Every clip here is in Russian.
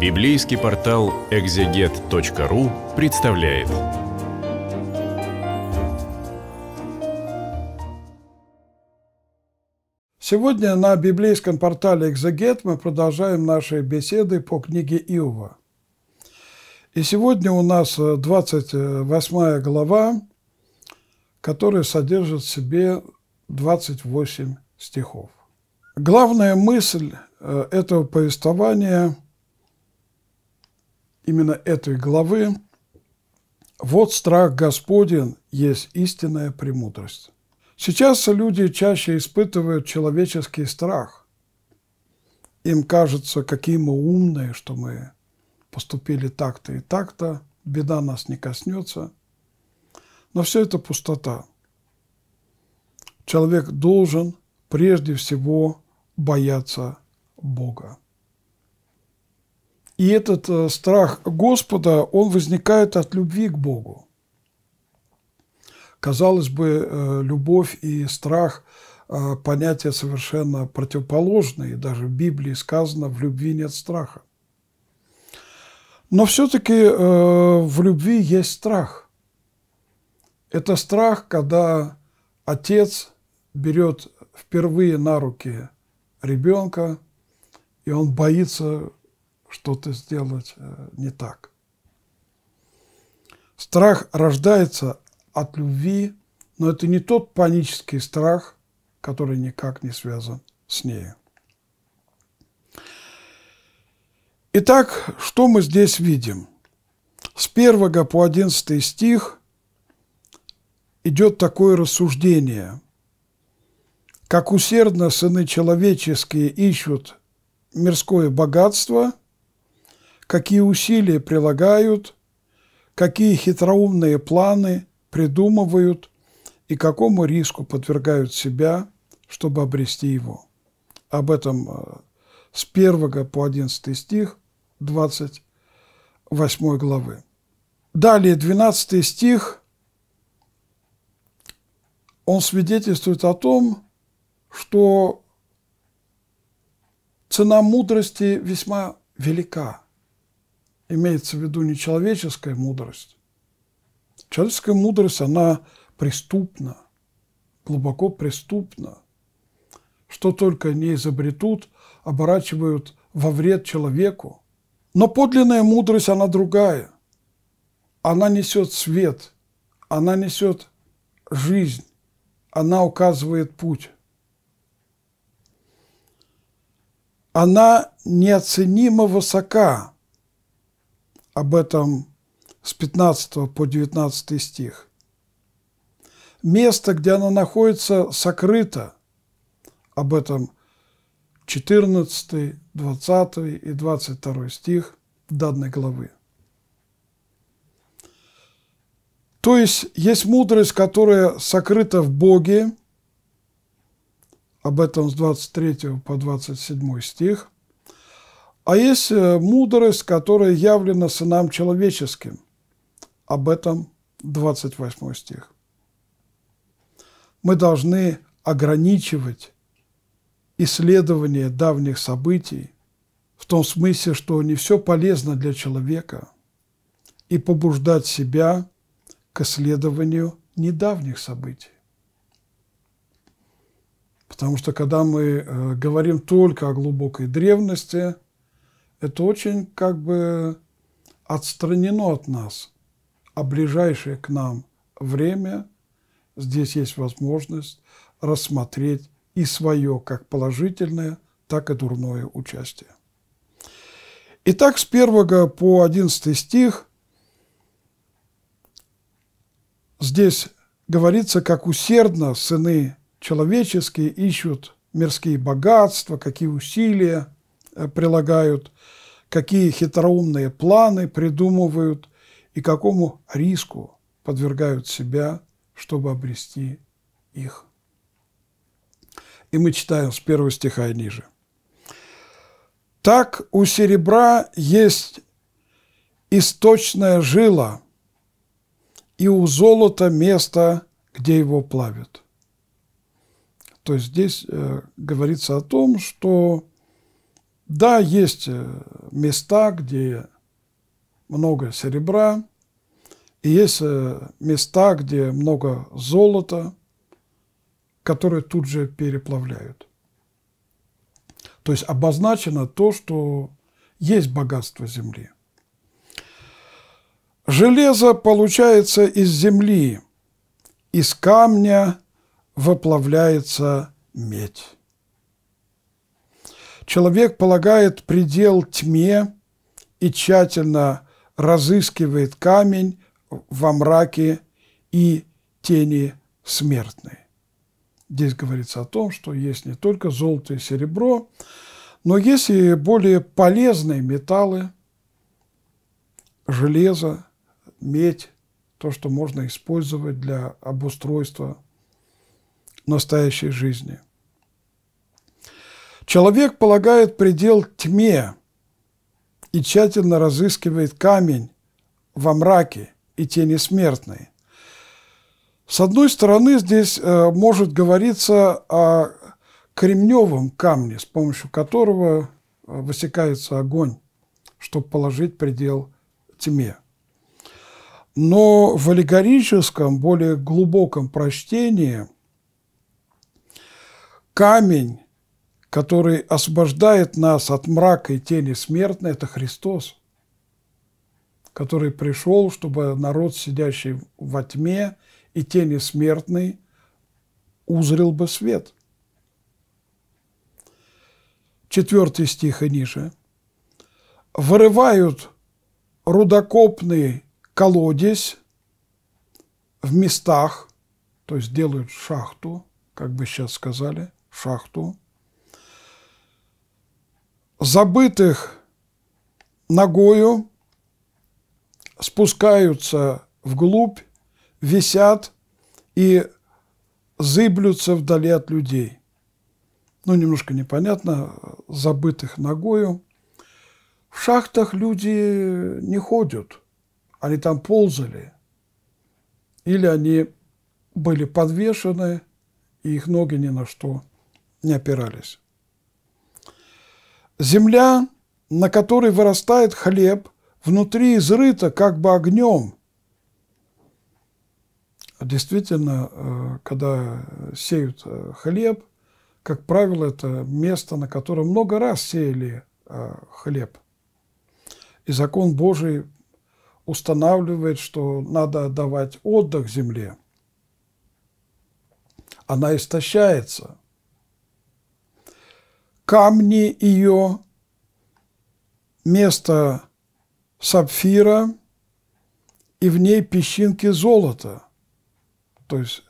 Библейский портал экзегет.ру представляет. Сегодня на библейском портале «Экзегет» мы продолжаем наши беседы по книге Иова. И сегодня у нас 28 э, глава, которая содержит в себе 28 стихов. Главная мысль э, этого повествования – именно этой главы «Вот страх Господен есть истинная премудрость». Сейчас люди чаще испытывают человеческий страх. Им кажется, какие мы умные, что мы поступили так-то и так-то, беда нас не коснется. Но все это пустота. Человек должен прежде всего бояться Бога. И этот э, страх Господа, он возникает от любви к Богу. Казалось бы, э, любовь и страх э, – понятия совершенно противоположные. Даже в Библии сказано «в любви нет страха». Но все-таки в любви есть страх. Это страх, когда отец берет впервые на руки ребенка, и он боится что-то сделать э, не так. Страх рождается от любви, но это не тот панический страх, который никак не связан с ней. Итак, что мы здесь видим? С 1 по 11 стих идет такое рассуждение. «Как усердно сыны человеческие ищут мирское богатство – какие усилия прилагают, какие хитроумные планы придумывают и какому риску подвергают себя, чтобы обрести его. Об этом э, с 1 по 11 стих 28 главы. Далее 12 стих, он свидетельствует о том, что цена мудрости весьма велика – имеется в виду не человеческая мудрость. Человеческая мудрость, она преступна, глубоко преступна. Что только не изобретут, оборачивают во вред человеку. Но подлинная мудрость, она другая. Она несет свет, она несет жизнь, она указывает путь. Она неоценимо высока об этом с 15 по 19 стих. Место, где она находится, сокрыто. Об этом 14, 20 и 22 стих данной главы. То есть есть мудрость, которая сокрыта в Боге, об этом с 23 по 27 стих, а есть э, мудрость, которая явлена сынам человеческим. Об этом 28 стих. Мы должны ограничивать исследование давних событий в том смысле, что не все полезно для человека, и побуждать себя к исследованию недавних событий. Потому что когда мы э, говорим только о глубокой древности, это очень как бы отстранено от нас, а ближайшее к нам время, здесь есть возможность рассмотреть и свое как положительное, так и дурное участие. Итак, с 1 по 11 стих здесь говорится, как усердно сыны человеческие ищут мирские богатства, какие усилия – Э, прилагают, какие хитроумные планы придумывают и какому риску подвергают себя, чтобы обрести их. И мы читаем с первого стиха и ниже. «Так у серебра есть источная жила, и у золота место, где его плавят». То есть здесь э, говорится о том, что да, есть э, места, где много серебра, и есть э, места, где много золота, которые тут же переплавляют. То есть обозначено то, что есть богатство земли. Железо получается из земли, из камня выплавляется медь. Человек полагает предел тьме и тщательно разыскивает камень во мраке и тени смертной. Здесь говорится о том, что есть не только золото и серебро, но есть и более полезные металлы, железо, медь, то, что можно использовать для обустройства настоящей жизни – Человек полагает предел тьме и тщательно разыскивает камень во мраке и тени смертной. С одной стороны, здесь э, может говориться о кремневом камне, с помощью которого э, высекается огонь, чтобы положить предел тьме. Но в аллегорическом, более глубоком прочтении камень который освобождает нас от мрака и тени смертной, это Христос, который пришел, чтобы народ, сидящий во тьме и тени смертной, узрел бы свет. Четвертый стих и ниже. «Вырывают рудокопный колодец в местах, то есть делают шахту, как бы сейчас сказали, шахту, забытых ногою, спускаются вглубь, висят и зыблются вдали от людей. Ну, немножко непонятно, забытых ногою. В шахтах люди не ходят, они там ползали. Или они были подвешены, и их ноги ни на что не опирались. Земля, на которой вырастает хлеб, внутри изрыта как бы огнем. Действительно, э, когда сеют э, хлеб, как правило, это место, на котором много раз сеяли э, хлеб. И закон Божий устанавливает, что надо давать отдых земле. Она истощается – камни ее, место сапфира и в ней песчинки золота, то есть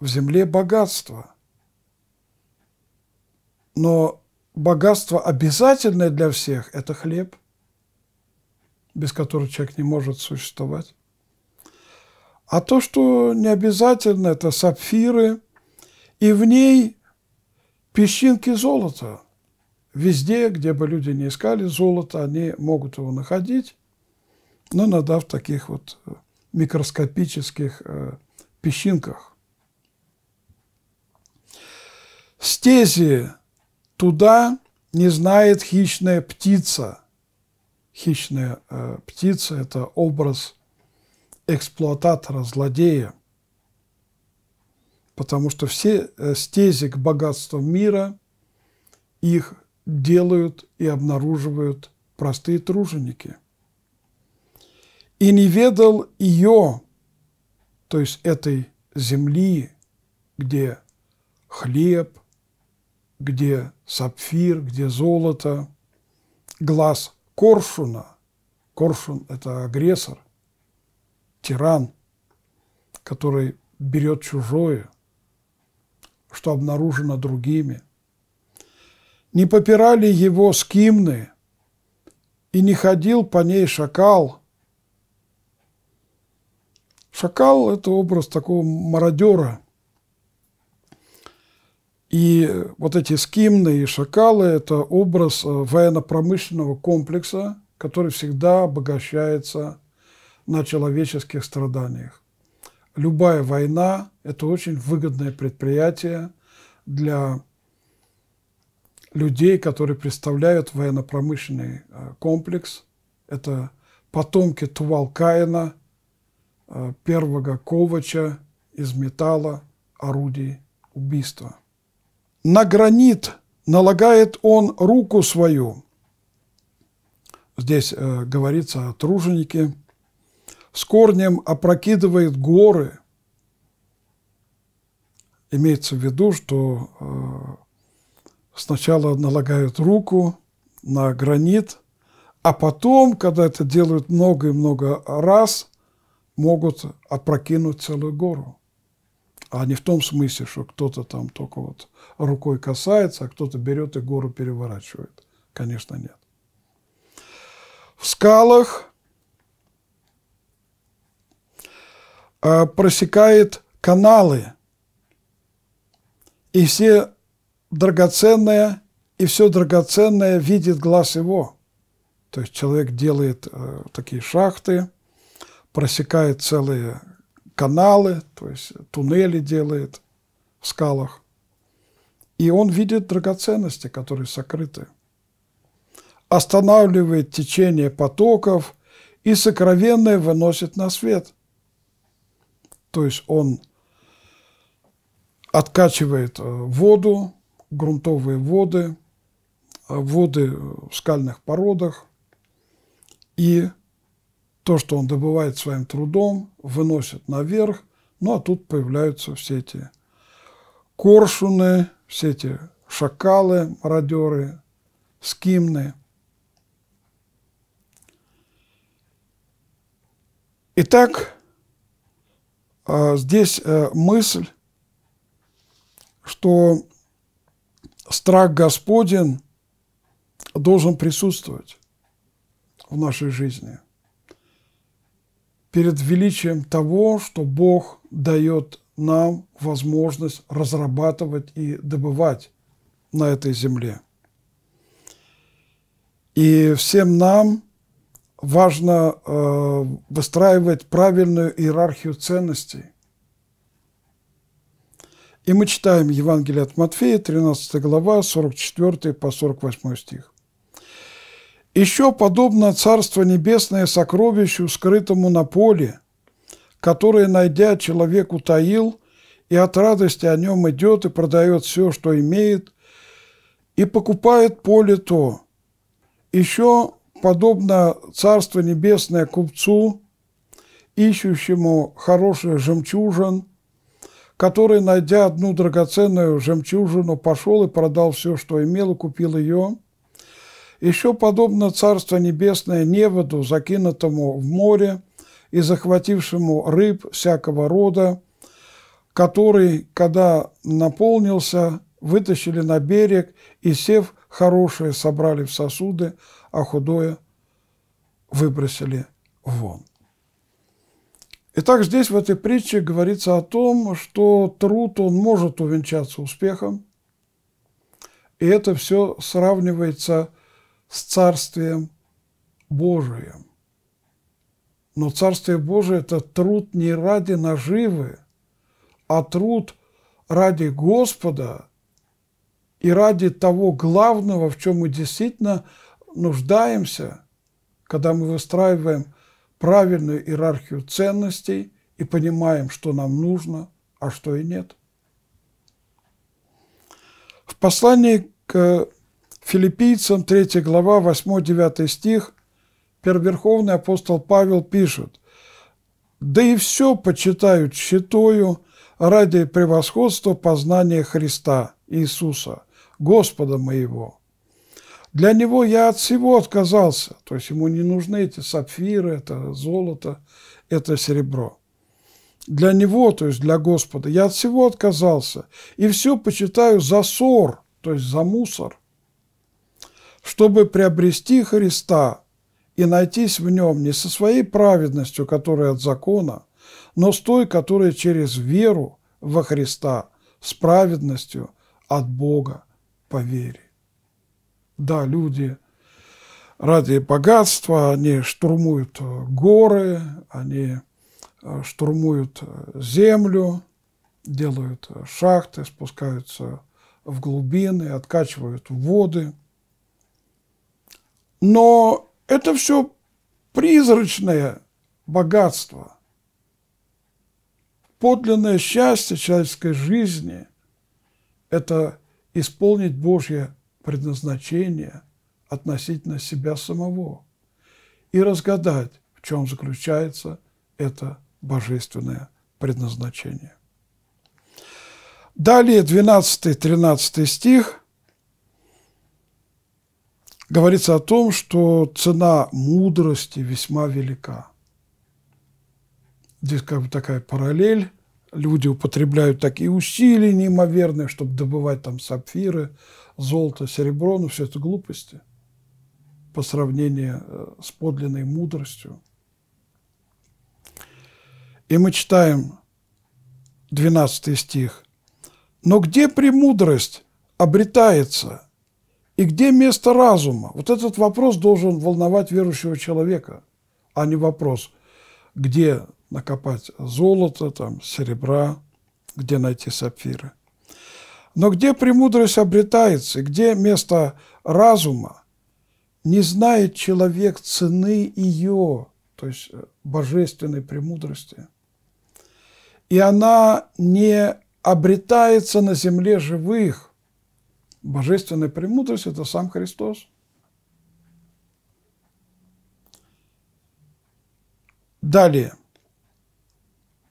в земле богатство. Но богатство обязательное для всех – это хлеб, без которого человек не может существовать. А то, что не обязательно, это сапфиры, и в ней песчинки золота – Везде, где бы люди не искали золото, они могут его находить, но в таких вот э, микроскопических э, песчинках. Стези туда не знает хищная птица. Хищная э, птица – это образ эксплуататора, злодея. Потому что все э, стези к богатству мира, их делают и обнаруживают простые труженики. «И не ведал ее», то есть этой земли, где хлеб, где сапфир, где золото, глаз коршуна, коршун – это агрессор, тиран, который берет чужое, что обнаружено другими – не попирали его скимны, и не ходил по ней шакал. Шакал – это образ такого мародера. И вот эти скимны и шакалы – это образ э, военно-промышленного комплекса, который всегда обогащается на человеческих страданиях. Любая война – это очень выгодное предприятие для людей, которые представляют военно-промышленный э, комплекс. Это потомки Тувалкаина, э, первого Ковача из металла, орудий убийства. На гранит налагает он руку свою. Здесь э, говорится о труженике. С корнем опрокидывает горы. Имеется в виду, что э, сначала налагают руку на гранит, а потом, когда это делают много и много раз, могут опрокинуть целую гору. А не в том смысле, что кто-то там только вот рукой касается, а кто-то берет и гору переворачивает. Конечно, нет. В скалах э, просекает каналы, и все драгоценное, и все драгоценное видит глаз его. То есть человек делает э, такие шахты, просекает целые каналы, то есть туннели делает в скалах. И он видит драгоценности, которые сокрыты. Останавливает течение потоков и сокровенное выносит на свет. То есть он откачивает э, воду, грунтовые воды, э, воды в скальных породах. И то, что он добывает своим трудом, выносит наверх. Ну, а тут появляются все эти коршуны, все эти шакалы, мародеры, скимны. Итак, э, здесь э, мысль, что страх Господен должен присутствовать в нашей жизни перед величием того, что Бог дает нам возможность разрабатывать и добывать на этой земле. И всем нам важно э, выстраивать правильную иерархию ценностей – и мы читаем Евангелие от Матфея, 13 глава, 44 по 48 стих. «Еще подобно Царство Небесное сокровищу, скрытому на поле, которое, найдя, человек утаил, и от радости о нем идет и продает все, что имеет, и покупает поле то. Еще подобно Царство Небесное купцу, ищущему хороших жемчужин, который, найдя одну драгоценную жемчужину, пошел и продал все, что имел, и купил ее. Еще подобно Царство Небесное неводу, закинутому в море и захватившему рыб всякого рода, который, когда наполнился, вытащили на берег и, сев, хорошее собрали в сосуды, а худое выбросили вон. Итак, здесь в этой притче говорится о том, что труд, он может увенчаться успехом, и это все сравнивается с Царствием Божиим. Но Царствие Божие – это труд не ради наживы, а труд ради Господа и ради того главного, в чем мы действительно нуждаемся, когда мы выстраиваем – правильную иерархию ценностей и понимаем, что нам нужно, а что и нет. В послании к э, филиппийцам 3 глава 8-9 стих перверховный апостол Павел пишет «Да и все почитают щитою ради превосходства познания Христа Иисуса, Господа моего» Для него я от всего отказался. То есть ему не нужны эти сапфиры, это золото, это серебро. Для него, то есть для Господа, я от всего отказался. И все почитаю за ссор, то есть за мусор, чтобы приобрести Христа и найтись в нем не со своей праведностью, которая от закона, но с той, которая через веру во Христа, с праведностью от Бога по вере. Да, люди ради богатства, они штурмуют э, горы, они э, штурмуют э, землю, делают шахты, спускаются в глубины, откачивают воды. Но это все призрачное богатство. Подлинное счастье человеческой жизни – это исполнить Божье предназначения относительно себя самого и разгадать, в чем заключается это божественное предназначение. Далее 12-13 стих говорится о том, что цена мудрости весьма велика. Здесь как бы такая параллель. Люди употребляют такие усилия неимоверные, чтобы добывать там сапфиры, золото, серебро, ну все это глупости по сравнению э, с подлинной мудростью. И мы читаем 12 стих. «Но где премудрость обретается, и где место разума?» Вот этот вопрос должен волновать верующего человека, а не вопрос, где накопать золото, там, серебра, где найти сапфиры. Но где премудрость обретается, где место разума, не знает человек цены ее, то есть э, божественной премудрости. И она не обретается на земле живых. Божественная премудрость – это сам Христос. Далее.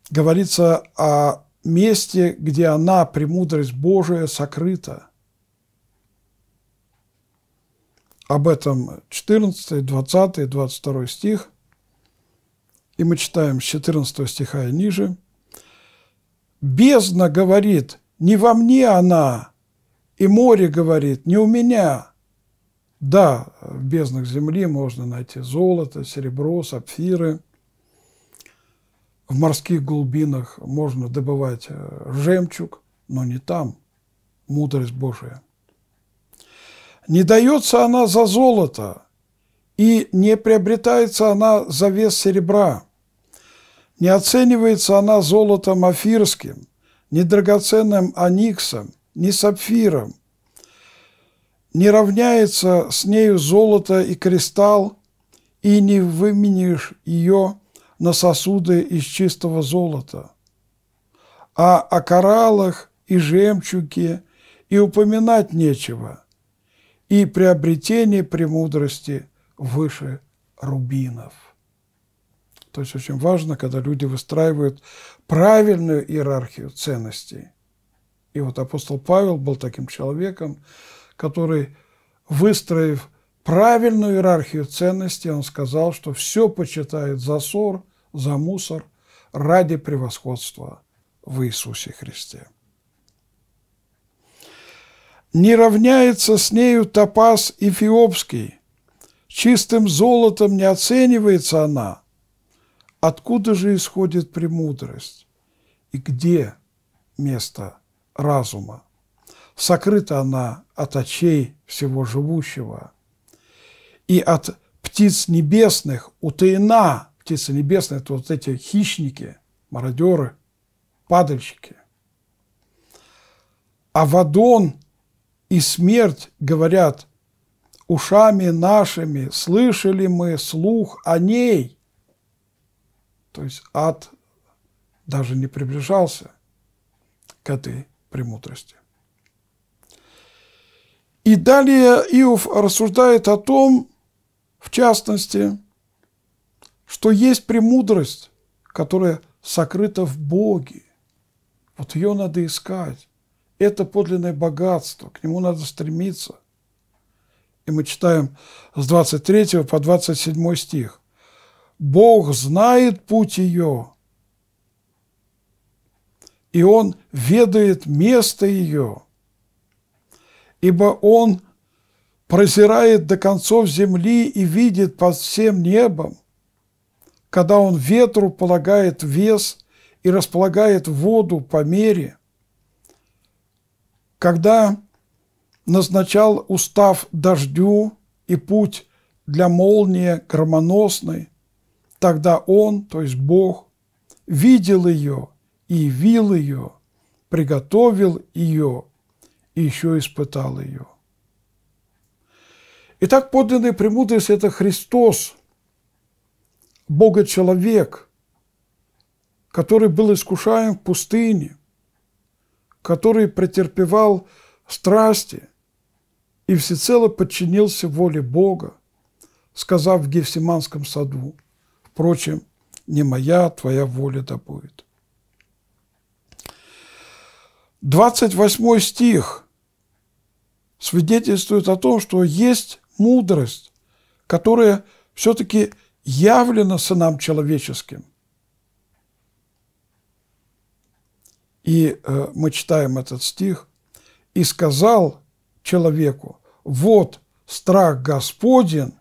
Говорится о месте, где она, премудрость Божия, сокрыта. Об этом 14, 20, 22 стих. И мы читаем с 14 стиха и ниже. «Бездна говорит, не во мне она, и море говорит, не у меня». Да, в безднах земли можно найти золото, серебро, сапфиры – в морских глубинах можно добывать э, жемчуг, но не там. Мудрость Божия. Не дается она за золото, и не приобретается она за вес серебра. Не оценивается она золотом афирским, ни драгоценным аниксом, ни сапфиром. Не равняется с нею золото и кристалл, и не выменишь ее на сосуды из чистого золота, а о кораллах и жемчуге и упоминать нечего, и приобретение премудрости выше рубинов. То есть очень важно, когда люди выстраивают правильную иерархию ценностей. И вот апостол Павел был таким человеком, который, выстроив правильную иерархию ценностей, он сказал, что все почитает за ссор, за мусор ради превосходства в Иисусе Христе. Не равняется с нею топаз эфиопский, чистым золотом не оценивается она. Откуда же исходит премудрость? И где место разума? Сокрыта она от очей всего живущего и от птиц небесных утаена птицы небесные, это вот эти хищники, мародеры, падальщики. А вадон и смерть говорят, ушами нашими слышали мы слух о ней. То есть ад даже не приближался к этой премудрости. И далее Иов рассуждает о том, в частности, что есть премудрость, которая сокрыта в Боге. Вот ее надо искать. Это подлинное богатство, к нему надо стремиться. И мы читаем с 23 по 27 стих. «Бог знает путь ее, и Он ведает место ее, ибо Он прозирает до концов земли и видит под всем небом, когда он ветру полагает вес и располагает воду по мере, когда назначал устав дождю и путь для молнии громоносной, тогда он, то есть Бог, видел ее и явил ее, приготовил ее и еще испытал ее. Итак, подлинная премудрость – это Христос, Бога-человек, который был искушаем в пустыне, который претерпевал страсти и всецело подчинился воле Бога, сказав в Гефсиманском саду, «Впрочем, не моя, а твоя воля да будет». 28 стих свидетельствует о том, что есть мудрость, которая все-таки – явлено сынам человеческим. И э, мы читаем этот стих. «И сказал человеку, вот страх Господен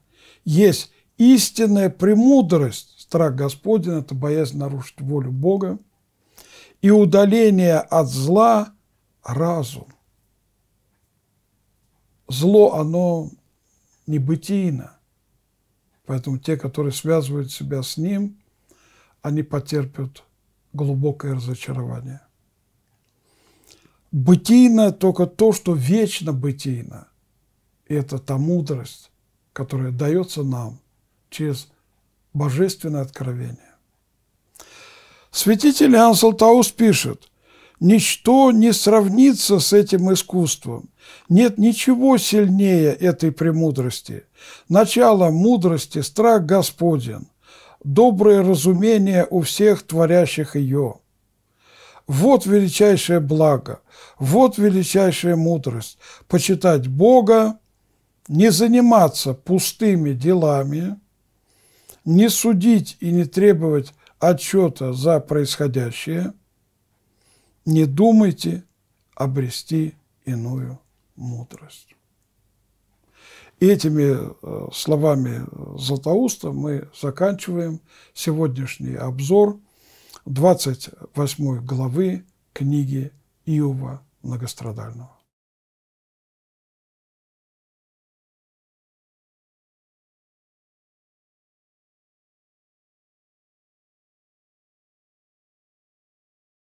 есть истинная премудрость». Страх Господен – это боязнь нарушить волю Бога. «И удаление от зла – разум». Зло, оно небытийно Поэтому те, которые связывают себя с ним, они потерпят глубокое разочарование. Бытийно только то, что вечно бытийно. И это та мудрость, которая дается нам через божественное откровение. Святитель Иоанн Салтаус пишет, «Ничто не сравнится с этим искусством. Нет ничего сильнее этой премудрости. Начало мудрости – страх Господен, доброе разумение у всех творящих ее. Вот величайшее благо, вот величайшая мудрость – почитать Бога, не заниматься пустыми делами, не судить и не требовать отчета за происходящее, не думайте обрести иную мудрость этими э, словами Златоуста мы заканчиваем сегодняшний обзор 28 главы книги Иова Многострадального.